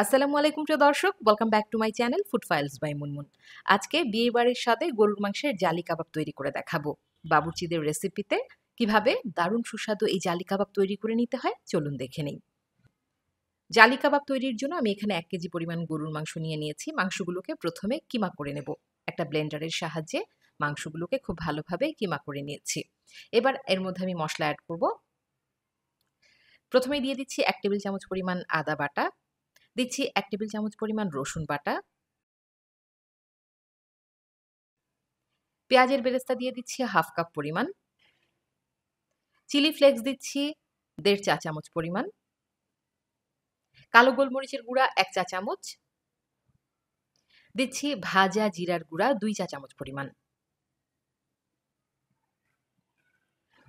আসসালামু আলাইকুম প্রিয় দর্শক welcome back to my channel Food Files by Munmun আজকে বিয়ে বাড়ির সাথে গরুর মাংসের জালি কাবাব তৈরি করে দেখাবো বাবুর্চিদের রেসিপিতে কিভাবে দারুণ সুস্বাদু এই জালি কাবাব তৈরি করে নিতে হয় চলুন দেখে নেই জালি কাবাব তৈরির জন্য আমি এখানে এক কেজি পরিমাণ গরুর মাংস নিয়ে নিয়েছি মাংসগুলোকে প্রথমে কিমা করে নেব একটা ব্লেন্ডারের সাহায্যে মাংসগুলোকে খুব ভালোভাবে কিমা করে নিয়েছি এবার এর মধ্যে আমি মশলা অ্যাড করব প্রথমে দিয়ে দিচ্ছি এক টেবিল চামচ পরিমাণ আদা বাটা দিচ্ছি এক টেবিল চামচ পরিমাণ রসুন বাটা পেঁয়াজের বেরেস্তা দিয়ে দিচ্ছি হাফ কাপ পরিমাণ চিলি ফ্লেক্স দিচ্ছি দেড় চা চামচ পরিমাণ কালো গোলমরিচের গুঁড়া এক চা চামচ দিচ্ছি ভাজা জিরার গুঁড়া দুই চা চামচ পরিমাণ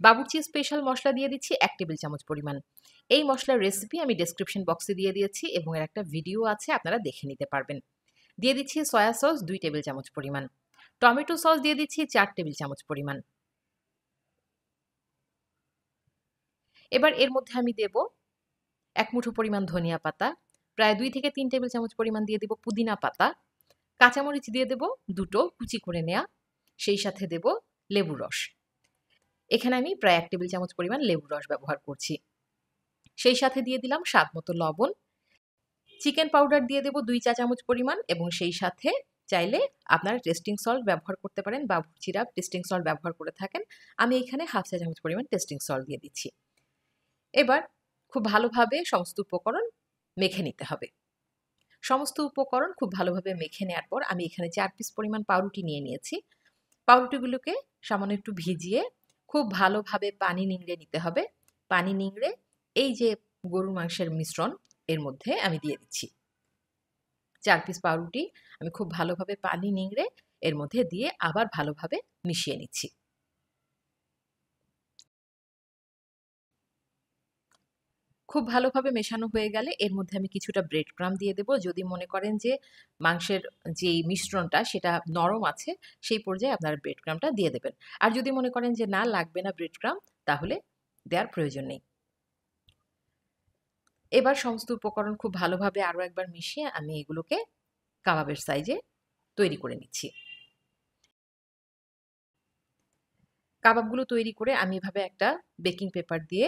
বাবুর্চি স্পেশাল মশলা দিয়ে দিচ্ছি এক টেবিল চামচ পরিমাণ এই মশলার রেসিপি আমি ডেসক্রিপশন বক্সে দিয়ে দিয়েছি এবং এর একটা ভিডিও আছে আপনারা দেখে নিতে পারবেন দিয়ে দিচ্ছি সয়া সস দুই টেবিল চামচ পরিমাণ টমেটো সস দিয়ে দিচ্ছি চার টেবিল চামচ পরিমাণ এবার এর মধ্যে আমি দেব এক মুঠো পরিমাণ ধনিয়া পাতা প্রায় দুই থেকে তিন টেবিল চামচ পরিমাণ দিয়ে দেব পুদিনা পাতা কাঁচামরিচ দিয়ে দেব দুটো কুচি করে নেয়া সেই সাথে দেব লেবু রস এখানে আমি প্রায় এক টেবিল চামচ পরিমাণ লেবুর রস ব্যবহার করছি সেই সাথে দিয়ে দিলাম স্বাদ মতো লবণ চিকেন পাউডার দিয়ে দেবো দুই চা চামচ পরিমাণ এবং সেই সাথে চাইলে আপনারা টেস্টিং সল্ট ব্যবহার করতে পারেন বা ভুচিরা টেস্টিং সল্ট ব্যবহার করে থাকেন আমি এখানে হাফ চা চামচ পরিমাণ টেস্টিং সল্ট দিয়ে দিচ্ছি এবার খুব ভালোভাবে সমস্ত উপকরণ মেখে নিতে হবে সমস্ত উপকরণ খুব ভালোভাবে মেখে নেওয়ার পর আমি এখানে চার পিস পরিমাণ পাউরুটি নিয়ে নিয়েছি পাউরুটিগুলোকে সামান্য একটু ভিজিয়ে খুব ভালোভাবে পানি নিংড়ে নিতে হবে পানি নিংড়ে এই যে গরুর মাংসের মিশ্রণ এর মধ্যে আমি দিয়ে দিচ্ছি চার পিস পাউরুটি আমি খুব ভালোভাবে পানি নিংড়ে এর মধ্যে দিয়ে আবার ভালোভাবে মিশিয়ে নিচ্ছি খুব ভালোভাবে মেশানো হয়ে গেলে এর মধ্যে আমি কিছুটা ব্রেড ক্রাম দিয়ে দেবো যদি মনে করেন যে মাংসের যেই মিশ্রণটা সেটা নরম আছে সেই পর্যায়ে আপনারা ব্রেড ক্রামটা দিয়ে দেবেন আর যদি মনে করেন যে না লাগবে না ব্রেড ক্রাম তাহলে দেওয়ার প্রয়োজন নেই এবার সমস্ত উপকরণ খুব ভালোভাবে আরও একবার মিশিয়ে আমি এগুলোকে কাবাবের সাইজে তৈরি করে নিচ্ছি কাবাবগুলো তৈরি করে আমি এভাবে একটা বেকিং পেপার দিয়ে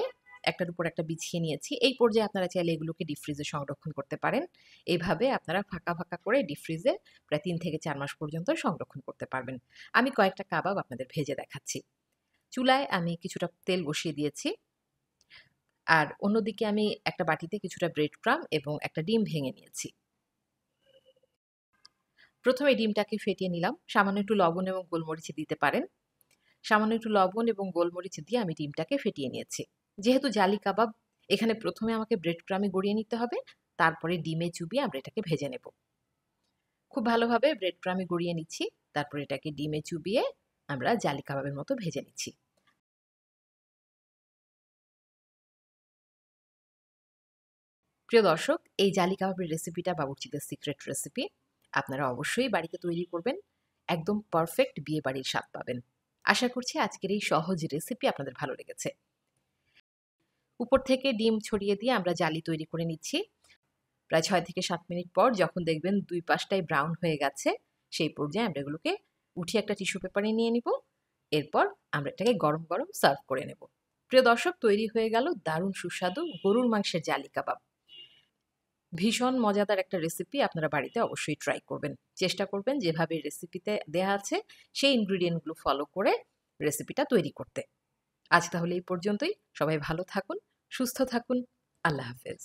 একটার উপর একটা বিছিয়ে নিয়েছি এই পর্যায়ে আপনারা চাইলে এগুলোকে ডিপ ফ্রিজে সংরক্ষণ করতে পারেন এইভাবে আপনারা ফাঁকা ফাঁকা করে ডিপ ফ্রিজে প্রায় তিন থেকে চার মাস পর্যন্ত সংরক্ষণ করতে পারবেন আমি কয়েকটা কাবাব আপনাদের ভেজে দেখাচ্ছি চুলায় আমি কিছুটা তেল বসিয়ে দিয়েছি আর অন্যদিকে আমি একটা বাটিতে কিছুটা ব্রেড ক্রাম এবং একটা ডিম ভেঙে নিয়েছি প্রথমে ডিমটাকে ফেটিয়ে নিলাম সামান্য একটু লবণ এবং গোলমরিচ দিতে পারেন সামান্য একটু লবণ এবং গোলমরিচ দিয়ে আমি ডিমটাকে ফেটিয়ে নিয়েছি যেহেতু জালি কাবাব এখানে প্রথমে আমাকে ব্রেড ক্রামে গড়িয়ে নিতে হবে তারপরে ডিমে চুবিয়ে আমরা এটাকে ভেজে নেব খুব ভালোভাবে ব্রেড ক্রামে গড়িয়ে নিচ্ছি তারপর এটাকে ডিমে চুবিয়ে আমরা জালি কাবাবের মতো ভেজে নিচ্ছি প্রিয় দর্শক এই জালি কাবাবের রেসিপিটা বাবুর্চিদের সিক্রেট রেসিপি আপনারা অবশ্যই বাড়িতে তৈরি করবেন একদম পারফেক্ট বিয়ে বাড়ির স্বাদ পাবেন আশা করছি আজকের এই সহজ রেসিপি আপনাদের ভালো লেগেছে উপর থেকে ডিম ছড়িয়ে দিয়ে আমরা জালি তৈরি করে নিচ্ছি প্রায় ছয় থেকে সাত মিনিট পর যখন দেখবেন দুই পাশটাই ব্রাউন হয়ে গেছে সেই পর্যায়ে আমরা এগুলোকে উঠিয়ে একটা টিস্যু পেপারে নিয়ে নিব এরপর আমরা এটাকে গরম গরম সার্ভ করে নেব প্রিয় দর্শক তৈরি হয়ে গেল দারুণ সুস্বাদু গরুর মাংসের জালি কাবাব ভীষণ মজাদার একটা রেসিপি আপনারা বাড়িতে অবশ্যই ট্রাই করবেন চেষ্টা করবেন যেভাবে রেসিপিতে দেয়া আছে সেই ইনগ্রিডিয়েন্টগুলো ফলো করে রেসিপিটা তৈরি করতে আজ তাহলে এই পর্যন্তই সবাই ভালো থাকুন সুস্থ থাকুন আল্লাহ হাফেজ